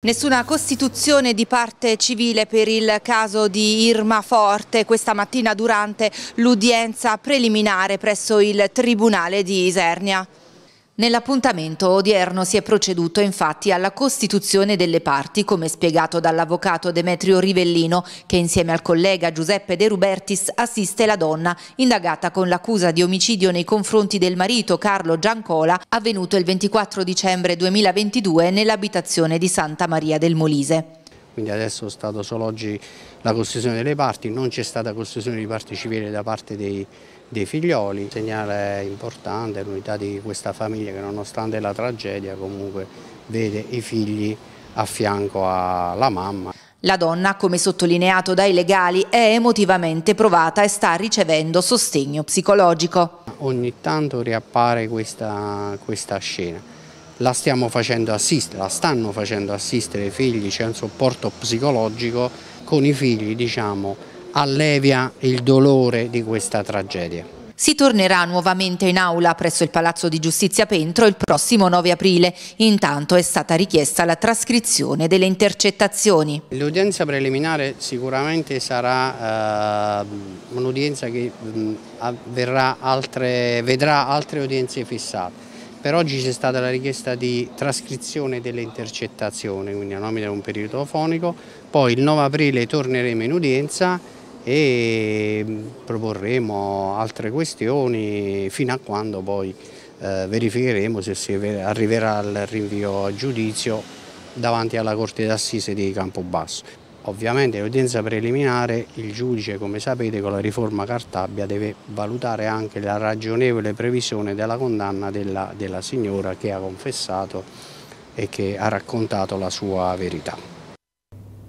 Nessuna costituzione di parte civile per il caso di Irma Forte questa mattina durante l'udienza preliminare presso il Tribunale di Isernia. Nell'appuntamento odierno si è proceduto infatti alla costituzione delle parti, come spiegato dall'avvocato Demetrio Rivellino, che insieme al collega Giuseppe De Rubertis assiste la donna, indagata con l'accusa di omicidio nei confronti del marito Carlo Giancola, avvenuto il 24 dicembre 2022 nell'abitazione di Santa Maria del Molise quindi adesso è stata solo oggi la costituzione delle parti, non c'è stata costituzione di parte civile da parte dei, dei figlioli. Un segnale importante l'unità di questa famiglia che nonostante la tragedia comunque vede i figli a fianco alla mamma. La donna, come sottolineato dai legali, è emotivamente provata e sta ricevendo sostegno psicologico. Ogni tanto riappare questa, questa scena. La stiamo facendo assistere, la stanno facendo assistere i figli, c'è un supporto psicologico con i figli, diciamo, allevia il dolore di questa tragedia. Si tornerà nuovamente in aula presso il Palazzo di Giustizia Pentro il prossimo 9 aprile. Intanto è stata richiesta la trascrizione delle intercettazioni. L'udienza preliminare sicuramente sarà eh, un'udienza che mh, mm, altre, vedrà altre udienze fissate. Per oggi c'è stata la richiesta di trascrizione delle intercettazioni, quindi a nomine di un periodo fonico. Poi il 9 aprile torneremo in udienza e mm, proporremo altre questioni fino a quando poi eh, verificheremo se si arriverà al rinvio a giudizio davanti alla Corte d'Assise di Campobasso. Ovviamente l'udienza preliminare, il giudice come sapete con la riforma Cartabia deve valutare anche la ragionevole previsione della condanna della, della signora che ha confessato e che ha raccontato la sua verità.